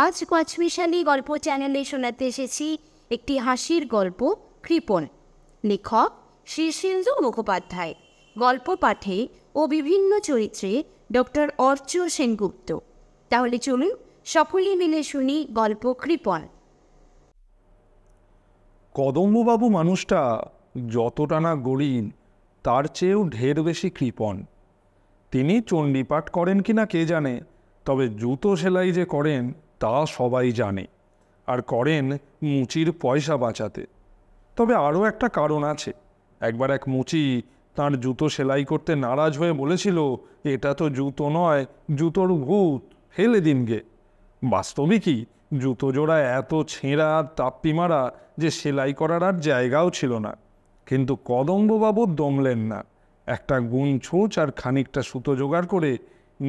আজ কচমিশালি গল্প চ্যানেলে শোনাতে এসেছি একটি হাসির গল্প কৃপণ লেখক শীর্ষেন্দু মুখোপাধ্যায় গল্প পাঠে ও বিভিন্ন চরিত্রে ডক্টর অর্চ সেনগুপ্ত তাহলে চলুন সকলে মিলে শুনি গল্প কৃপণ কদম্ববাবু মানুষটা যতটা না গরিব তার চেয়েও ঢের বেশি কৃপন তিনি চণ্ডীপাঠ করেন কি না কে জানে তবে জুতো সেলাই যে করেন তা সবাই জানে আর করেন মুচির পয়সা বাঁচাতে তবে আরও একটা কারণ আছে একবার এক মুচি তার জুতো সেলাই করতে নারাজ হয়ে বলেছিল এটা তো জুতো নয় জুতোর ভূত ফেলে দিন গে বাস্তবিকই জুতো জোড়া এত ছেঁড়া আর তাপ্পি মারা যে সেলাই করার আর জায়গাও ছিল না কিন্তু কদম্ববাবু দমলেন না একটা গুণ ছোঁচ আর খানিকটা সুতো জোগাড় করে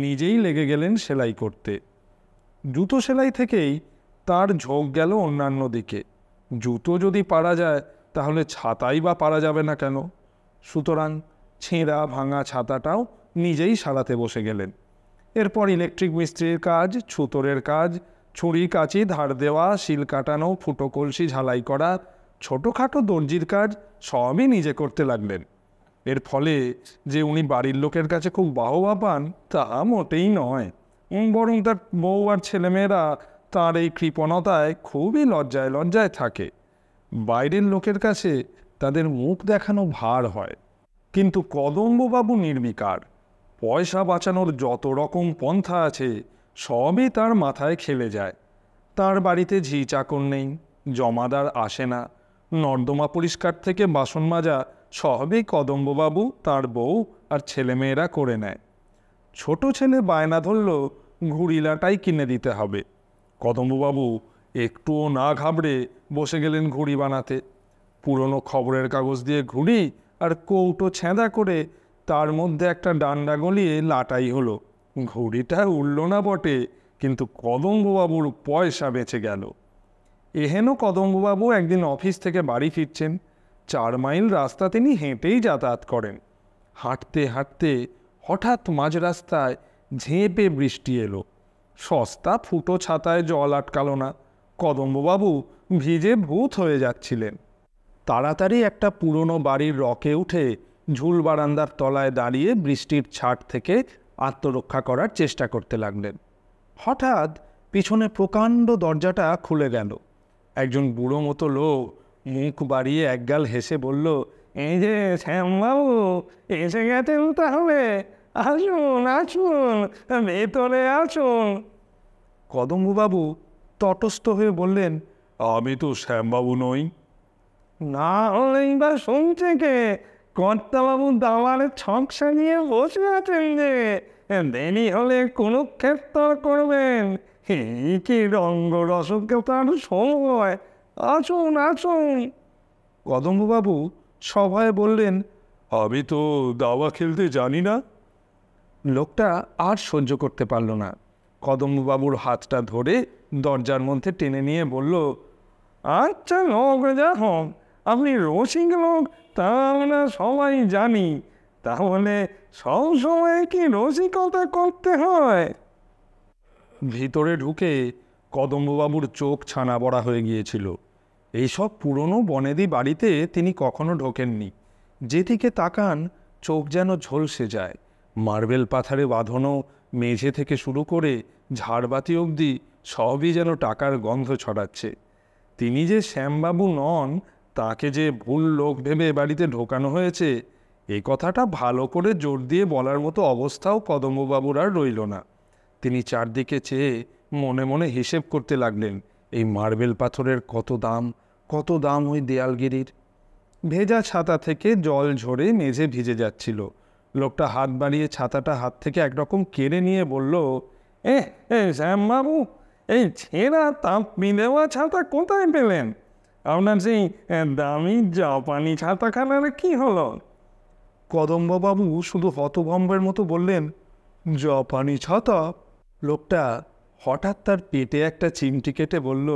নিজেই লেগে গেলেন সেলাই করতে জুতো সেলাই থেকেই তার ঝোঁক গেল অন্যান্য দিকে জুতো যদি পারা যায় তাহলে ছাতাই বা পারা যাবে না কেন সুতরাং ছেঁড়া ভাঙা ছাতাটাও নিজেই সারাতে বসে গেলেন এরপর ইলেকট্রিক মিস্ত্রির কাজ ছুতরের কাজ ছুরি কাচি ধার দেওয়া শিল কাটানো ফুটো কলসি ঝালাই করা ছোটোখাটো দর্জির কাজ সবই নিজে করতে লাগলেন এর ফলে যে উনি বাড়ির লোকের কাছে খুব বাহবা পান তা মোটেই নয় বরং তার বউ আর ছেলেমেয়েরা তার এই কৃপণতায় খুবই লজ্জায় লজ্জায় থাকে বাইরের লোকের কাছে তাদের মুখ দেখানো ভার হয় কিন্তু কদম্ববাবু নির্বিকার পয়সা বাঁচানোর যত রকম পন্থা আছে সবই তার মাথায় খেলে যায় তার বাড়িতে ঝি চাকর নেই জমাদার আসে না নর্দমা পরিষ্কার থেকে বাসন মাজা সবই কদম্ববাবু তার বউ আর ছেলেমেয়েরা করে নেয় ছোট ছেলে বায়না ধরল ঘুড়িলাটাই কিনে দিতে হবে কদম্ববাবু একটুও না ঘাবড়ে বসে গেলেন ঘুড়ি বানাতে পুরনো খবরের কাগজ দিয়ে ঘুড়ি আর কৌটো ছেঁদা করে তার মধ্যে একটা ডান্ডা গলিয়ে লাটাই হলো ঘুড়িটা উড়ল না বটে কিন্তু কদম্ববাবুর পয়সা বেঁচে গেল এহেন কদম্ববাবু একদিন অফিস থেকে বাড়ি ফিরছেন চার মাইল রাস্তা তিনি হেঁটেই যাতায়াত করেন হাঁটতে হাঁটতে হঠাৎ মাঝ রাস্তায় ঝেঁপে বৃষ্টি এলো সস্তা ফুটো ছাতায় জল আটকালো না কদম্ববাবু ভিজে ভূত হয়ে যাচ্ছিলেন তাড়াতাড়ি একটা পুরনো বাড়ির রকে উঠে ঝুল বারান্দার তলায় দাঁড়িয়ে বৃষ্টির ছাট থেকে আত্মরক্ষা করার চেষ্টা করতে লাগলেন হঠাৎ পিছনে প্রকাণ্ড দরজাটা খুলে গেল একজন বুড়ো মতো লোক মুখ বাড়িয়ে একগাল হেসে বলল এই যে শ্যামবাবু এসে গেছেন তাহলে আসুন আসুন ভেতরে আসুন কদম্ববাবু তটস্থ হয়ে বললেন আমি তো শ্যামবাবু নই না হলেই বা শুনছে কে কর্তাবাবু দাওয়ারে ছক সাজিয়ে বসে আছেন যে দেরি হলে কোনো ক্ষেত্র করবেন কি রঙ্গ তার সময় আসুন আসুন কদম্ববাবু সভায় বললেন আমি তো দাওয়া খেলতে জানি না লোকটা আর সহ্য করতে পারল না কদমবাবুর হাতটা ধরে দরজার মধ্যে টেনে নিয়ে বলল আচ্ছা লোক হোক আপনি রসিক লোক তা আমরা সবাই জানি তাহলে সব সময় কি রসিকতা করতে হয় ভিতরে ঢুকে কদম্ববাবুর চোখ ছানা বড়া হয়ে গিয়েছিল এইসব পুরনো বনেদি বাড়িতে তিনি কখনো ঢোকেননি যেদিকে তাকান চোখ যেন ঝলসে যায় মার্বেল পাথারে বাঁধনো মেঝে থেকে শুরু করে ঝাড়বাতি অবধি সবই যেন টাকার গন্ধ ছড়াচ্ছে তিনি যে শ্যামবাবু নন তাকে যে ভুল লোক ভেবে বাড়িতে ঢোকানো হয়েছে এ কথাটা ভালো করে জোর দিয়ে বলার মতো অবস্থাও কদম্ববাবুর আর রইল না তিনি চারদিকে চেয়ে মনে মনে হিসেব করতে লাগলেন এই মার্বেল পাথরের কত দাম কত দাম ওই দেয়ালগিরির ভেজা ছাতা থেকে জল ঝরে মেঝে ভিজে যাচ্ছিল লোকটা হাত বাড়িয়ে ছাতাটা হাত থেকে একরকম কেড়ে নিয়ে বলল এ শ্যাম বাবু এই ছেঁড়া তাঁপি দেওয়া ছাতা কোথায় পেলেন আপনার সেই দামি জাপানি ছাতাখানার কি হলো কদম্ববাবু শুধু হতভম্বের মতো বললেন জাপানি ছাতা লোকটা হঠাৎ তার পেটে একটা চিমটি কেটে বলল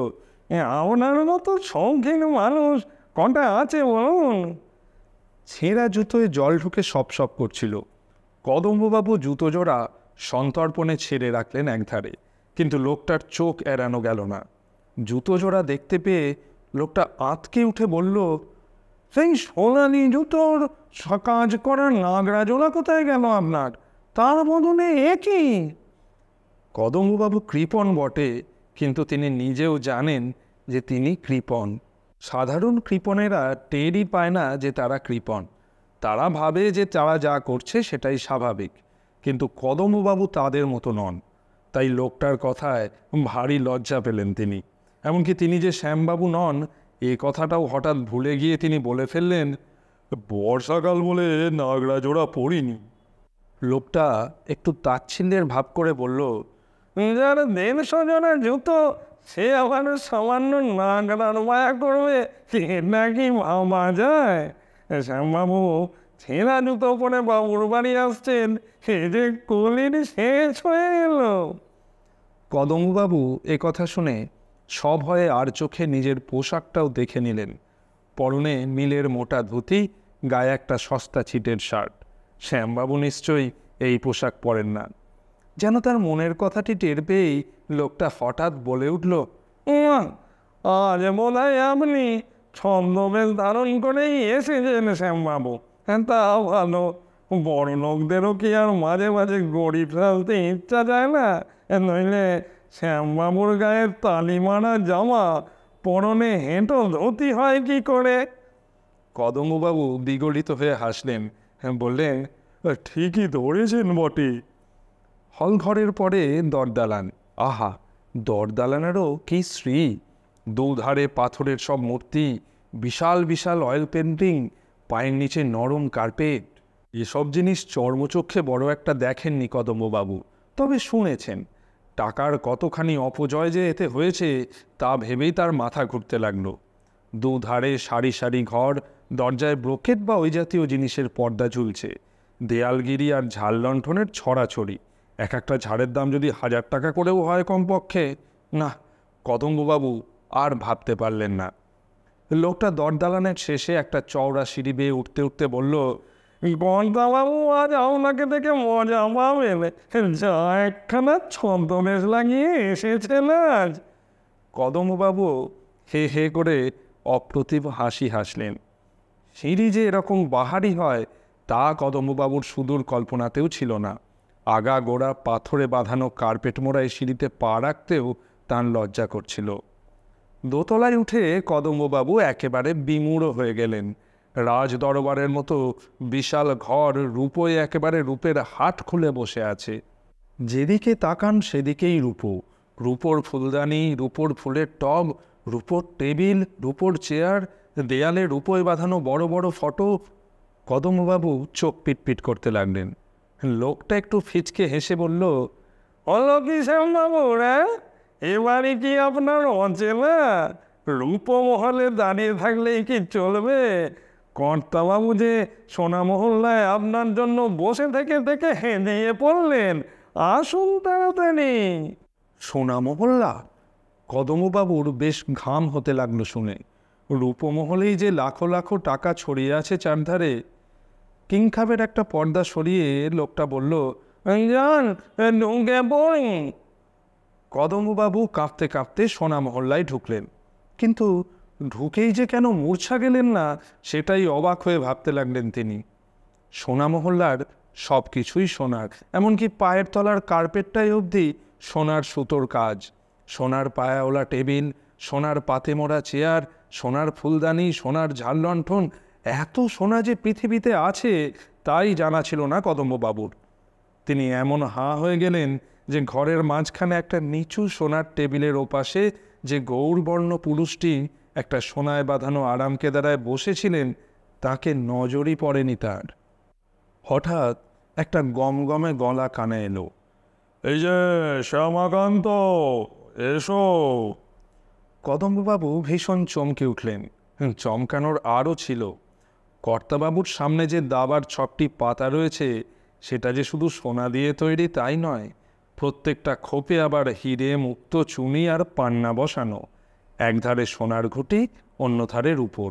আপনার মতো শৌখিন মানুষ কটা আছে বলুন ছেঁড়া জুতোয় জল ঢুকে সপ সপ করছিল কদম্ববাবু জুতো জোড়া সন্তর্পণে ছেড়ে রাখলেন একধারে কিন্তু লোকটার চোখ এড়ানো গেল না জুতো জোড়া দেখতে পেয়ে লোকটা আঁতকে উঠে বলল সেই সোনালি জুতোর কাজ করার নাগরা জোড়া কোথায় গেল আপনার তার বদলে একই কদম্ববাবু কৃপণ বটে কিন্তু তিনি নিজেও জানেন যে তিনি কৃপণ সাধারণ কৃপণেরা টেরই পায় না যে তারা কৃপণ তারা ভাবে যে তারা যা করছে সেটাই স্বাভাবিক কিন্তু কদম্ববাবু তাদের মতো নন তাই লোকটার কথায় ভারী লজ্জা পেলেন তিনি এমনকি তিনি যে শ্যামবাবু নন এ কথাটাও হঠাৎ ভুলে গিয়ে তিনি বলে ফেললেন বর্ষাকাল বলে নাগরা জোড়া পড়িনি লোকটা একটু তাচ্ছিল্যের ভাব করে বলল যারা দেন জনের জুতো সে আমার সামান্য নাগরার মায়া করবে সে নাকি মামা যায় শ্যামবাবু ছেঁড়া জুতো পরে বাবুর বাড়ি আসছেন সে যে কলির শেষ হয়ে গেল কদমবাবু এ কথা শুনে সভয়ে আর চোখে নিজের পোশাকটাও দেখে নিলেন পরনে মিলের মোটা ধুতি গায়ে একটা সস্তা ছিটের শার্ট শ্যামবাবু নিশ্চয়ই এই পোশাক পরেন না যেন তার মনের কথাটি টের পেয়েই লোকটা হঠাৎ বলে উঠল আজ মনে হয় আপনি ছন্দমেল ধারণ করেই এসেছেন শ্যামবাবু তা ভালো বড় লোকদেরও কি আর মাঝে মাঝে গরিব ফেলতে ইচ্ছা যায় না নইলে শ্যামবাবুর গায়ে তালি মারা জামা পরনে হেঁটো ধতি হয় কি করে কদমবাবু বিগলিত হয়ে হাসলেন হ্যাঁ বললেন ঠিকই ধরেছেন বটে হলঘরের পরে দরদালান আহা দরদালানেরও কি শ্রী দুধারে পাথরের সব মূর্তি বিশাল বিশাল অয়েল পেন্টিং পায়ের নিচে নরম কার্পেট এসব জিনিস চর্মচক্ষে বড় একটা দেখেননি কদম্ববাবু তবে শুনেছেন টাকার কতখানি অপজয় যে এতে হয়েছে তা ভেবেই তার মাথা ঘুরতে লাগলো দুধারে সারি সারি ঘর দরজায় ব্রোকেট বা ওই জাতীয় জিনিসের পর্দা ঝুলছে দেয়ালগিরি আর ঝাল লণ্ঠনের ছড়াছড়ি এক একটা ঝাড়ের দাম যদি হাজার টাকা করেও হয় কমপক্ষে না কদম্ববাবু আর ভাবতে পারলেন না লোকটা দরদালানের শেষে একটা চওড়া সিঁড়ি বেয়ে উঠতে উঠতে বলল গন্দাবাবু আজ আপনাকে দেখে মজা পাবে যা একখানা ছদ্মবেশ লাগিয়ে এসেছেন আজ কদম্ববাবু হে হে করে অপ্রতিভ হাসি হাসলেন সিঁড়ি যে এরকম বাহারি হয় তা কদম্ববাবুর সুদূর কল্পনাতেও ছিল না আগাগোড়া পাথরে বাঁধানো কার্পেট মোড়ায় সিঁড়িতে পা রাখতেও তাঁর লজ্জা করছিল দোতলায় উঠে কদম্ববাবু একেবারে বিমূঢ় হয়ে গেলেন রাজ দরবারের মতো বিশাল ঘর রূপোয় একেবারে রূপের হাট খুলে বসে আছে যেদিকে তাকান সেদিকেই রূপো রূপোর ফুলদানি রূপোর ফুলের টব রূপোর টেবিল রূপোর চেয়ার দেয়ালে রূপয় বাঁধানো বড় বড় ফটো কদমবাবু চোখ পিটপিট করতে লাগলেন লোকটা একটু ফিচকে হেসে বলল অলকি শ্যামবাবু রে এবারে কি আপনার অঞ্চেলা রূপমহলে দাঁড়িয়ে থাকলেই কি চলবে কর্তাবাবু যে সোনামহল্লায় আপনার জন্য বসে থেকে থেকে হেঁদিয়ে পড়লেন আসুন তাড়াতাড়ি সোনামহল্লা কদমবাবুর বেশ ঘাম হতে লাগলো শুনে রূপমহলেই যে লাখো লাখো টাকা ছড়িয়ে আছে চারধারে কিংখাবের একটা পর্দা সরিয়ে লোকটা বলল কদম্ববাবু কাঁপতে কাঁপতে সোনা মহল্লায় ঢুকলেন কিন্তু ঢুকেই যে কেন মূর্ছা গেলেন না সেটাই অবাক হয়ে ভাবতে লাগলেন তিনি সোনা মহল্লার সব কিছুই সোনার এমনকি পায়ের তলার কার্পেটটাই অবধি সোনার সুতোর কাজ সোনার পায়াওলা টেবিল সোনার পাতে মোড়া চেয়ার সোনার ফুলদানি সোনার ঝাল লণ্ঠন এত সোনা যে পৃথিবীতে আছে তাই জানা ছিল না কদম্ববাবুর তিনি এমন হা হয়ে গেলেন যে ঘরের মাঝখানে একটা নিচু সোনার টেবিলের ওপাশে যে গৌরবর্ণ পুরুষটি একটা সোনায় বাঁধানো আরামকেদারায় বসেছিলেন তাকে নজরই পড়েনি তার হঠাৎ একটা গমগমে গলা কানে এলো এই যে শ্যামাকান্ত এসো কদম্ববাবু ভীষণ চমকে উঠলেন চমকানোর আরও ছিল কর্তাবাবুর সামনে যে দাবার ছকটি পাতা রয়েছে সেটা যে শুধু সোনা দিয়ে তৈরি তাই নয় প্রত্যেকটা খোপে আবার হিরে মুক্ত চুনি আর পান্না বসানো একধারে সোনার ঘুটি অন্য উপর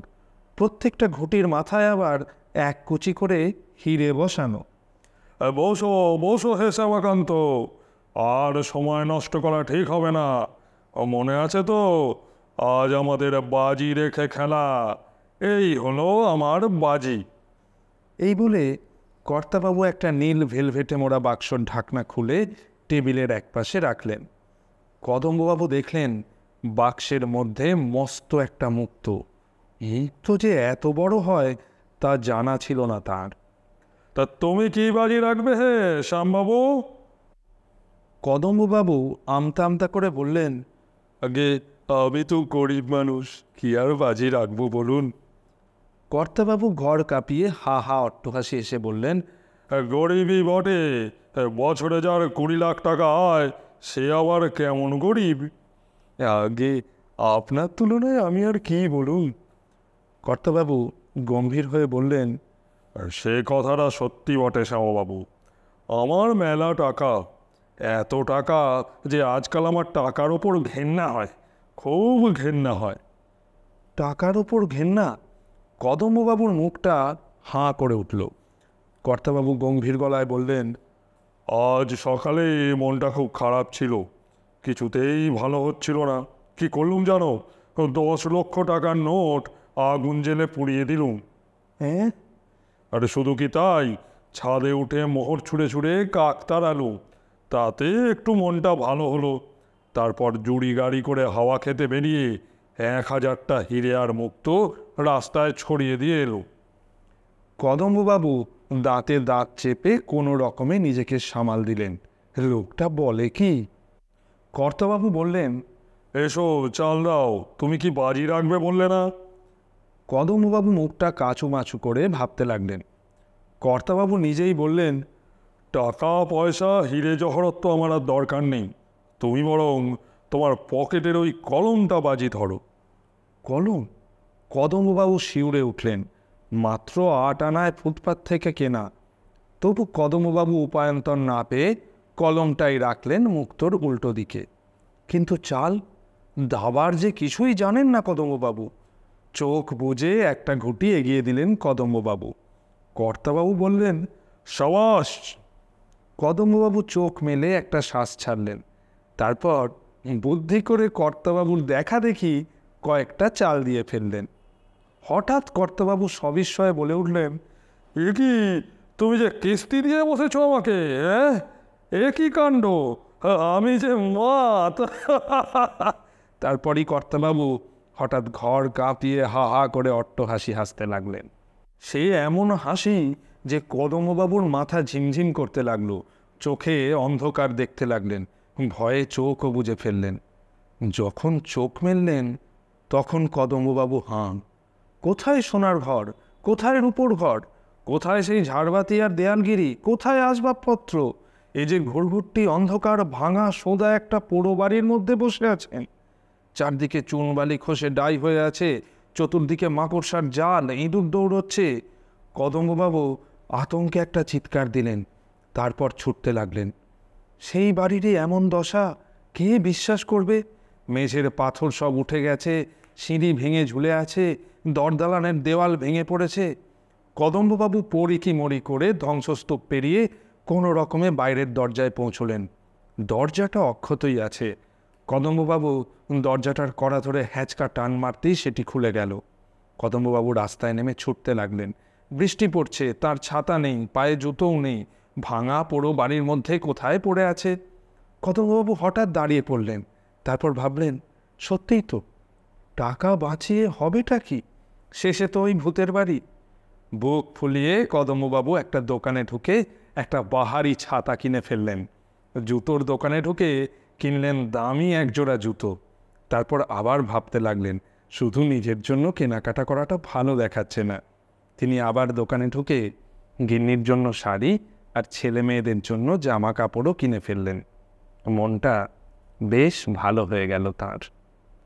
প্রত্যেকটা ঘুটির মাথায় আবার এক কুচি করে হিরে বসানো বসো বসো হে শ্যামাকান্ত আর সময় নষ্ট করা ঠিক হবে না মনে আছে তো আজ আমাদের বাজি রেখে খেলা এই হলো আমার বাজি এই বলে কর্তাবাবু একটা নীল ভেলভেটে মোড়া বাক্সর ঢাকনা খুলে টেবিলের একপাশে রাখলেন কদম্ববাবু দেখলেন বাক্সের মধ্যে মস্ত একটা মুক্ত মুক্ত যে এত বড় হয় তা জানা ছিল না তার তা তুমি কি বাজি রাখবে হে শ্যামবাবু কদম্ববাবু আমতা আমতা করে বললেন আগে আমি তো গরিব মানুষ কি আর বাজি রাখবো বলুন কর্তাবাবু ঘর কাঁপিয়ে হা হা অট্টহাসি এসে বললেন গরিবই বটে বছরে যার কুড়ি লাখ টাকা আয় সে আবার কেমন গরিব আগে আপনার তুলনায় আমি আর কি বলুন কর্তাবাবু গম্ভীর হয়ে বললেন সে কথাটা সত্যি বটে শ্যামবাবু আমার মেলা টাকা এত টাকা যে আজকাল আমার টাকার ওপর ঘেন্না হয় খুব ঘেন্না হয় টাকার ওপর ঘেন্না কদম্ববাবুর মুখটা হাঁ করে উঠল কর্তাবাবু গম্ভীর গলায় বললেন আজ সকালে মনটা খুব খারাপ ছিল কিছুতেই ভালো হচ্ছিল না কি করলুম জানো দশ লক্ষ টাকার নোট আগুন জেলে পুড়িয়ে দিলুম হ্যাঁ আরে শুধু কি তাই ছাদে উঠে মোহর ছুঁড়ে ছুঁড়ে কাক তাড়ালো তাতে একটু মনটা ভালো হলো তারপর জুড়ি গাড়ি করে হাওয়া খেতে বেরিয়ে এক হাজারটা হিরে আর মুক্ত রাস্তায় ছড়িয়ে দিয়ে এলো কদম্ববাবু দাঁতে দাঁত চেপে কোনো রকমে নিজেকে সামাল দিলেন লোকটা বলে কি কর্তাবাবু বললেন এসো চাল দাও তুমি কি বাজি রাখবে বললে না কদম্ববাবু মুখটা কাঁচু মাছু করে ভাবতে লাগলেন কর্তাবাবু নিজেই বললেন টাকা পয়সা হিরে জহরত তো আমার আর দরকার নেই তুমি বরং তোমার পকেটের ওই কলমটা বাজি ধরো কলম কদমবাবু শিউরে উঠলেন মাত্র আট আনায় ফুটপাত থেকে কেনা তবু কদমবাবু উপায়ন্তর না পেয়ে কলমটাই রাখলেন মুক্তোর উল্টো দিকে কিন্তু চাল দাবার যে কিছুই জানেন না কদম্ববাবু চোখ বুঝে একটা ঘুটি এগিয়ে দিলেন কদম্ববাবু কর্তাবাবু বললেন সবাস কদম্ববাবু চোখ মেলে একটা শ্বাস ছাড়লেন তারপর বুদ্ধি করে কর্তাবাবুর দেখা দেখি কয়েকটা চাল দিয়ে ফেললেন হঠাৎ কর্তবাবু সবিস্ময়ে বলে উঠলেন এ কি তুমি যে কিস্তি দিয়ে বসেছ আমাকে হ্যাঁ এ কি কাণ্ড আমি যে মত তারপরই কর্তবাবু হঠাৎ ঘর কাঁপিয়ে হা হা করে অট্ট হাসি হাসতে লাগলেন সে এমন হাসি যে কদমবাবুর মাথা ঝিমঝিম করতে লাগলো চোখে অন্ধকার দেখতে লাগলেন ভয়ে চোখও বুঝে ফেললেন যখন চোখ মেললেন তখন কদম্ববাবু হাঁ কোথায় সোনার ঘর কোথায় রূপোর ঘর কোথায় সেই ঝাড়বাতি আর দেয়ালগিরি কোথায় আসবাবপত্র এই যে ঘুরঘুরটি অন্ধকার ভাঙা সোদা একটা পোড়ো বাড়ির মধ্যে বসে আছেন চারদিকে চুনবালি খসে ডাই হয়ে আছে চতুর্দিকে মাকড়সার জাল ইঁদুর দৌড়চ্ছে কদম্ববাবু আতঙ্কে একটা চিৎকার দিলেন তারপর ছুটতে লাগলেন সেই বাড়িরই এমন দশা কে বিশ্বাস করবে মেঝের পাথর সব উঠে গেছে সিঁড়ি ভেঙে ঝুলে আছে দরদালানের দেওয়াল ভেঙে পড়েছে কদম্ববাবু পরিকি মরি করে ধ্বংসস্তূপ পেরিয়ে কোনো রকমে বাইরের দরজায় পৌঁছলেন দরজাটা অক্ষতই আছে কদম্ববাবু দরজাটার কড়া ধরে হ্যাঁচকা টান মারতেই সেটি খুলে গেল কদম্ববাবু রাস্তায় নেমে ছুটতে লাগলেন বৃষ্টি পড়ছে তার ছাতা নেই পায়ে জুতোও নেই ভাঙা পোড়ো বাড়ির মধ্যে কোথায় পড়ে আছে কদম্ববাবু হঠাৎ দাঁড়িয়ে পড়লেন তারপর ভাবলেন সত্যিই তো টাকা বাঁচিয়ে হবেটা কি শেষে তো ওই ভূতের বাড়ি বুক ফুলিয়ে কদমবাবু একটা দোকানে ঢুকে একটা বাহারি ছাতা কিনে ফেললেন জুতোর দোকানে ঢুকে কিনলেন দামি একজোড়া জুতো তারপর আবার ভাবতে লাগলেন শুধু নিজের জন্য কেনাকাটা করাটা ভালো দেখাচ্ছে না তিনি আবার দোকানে ঢুকে গিন্নির জন্য শাড়ি আর ছেলে মেয়েদের জন্য জামা কাপড়ও কিনে ফেললেন মনটা বেশ ভালো হয়ে গেল তাঁর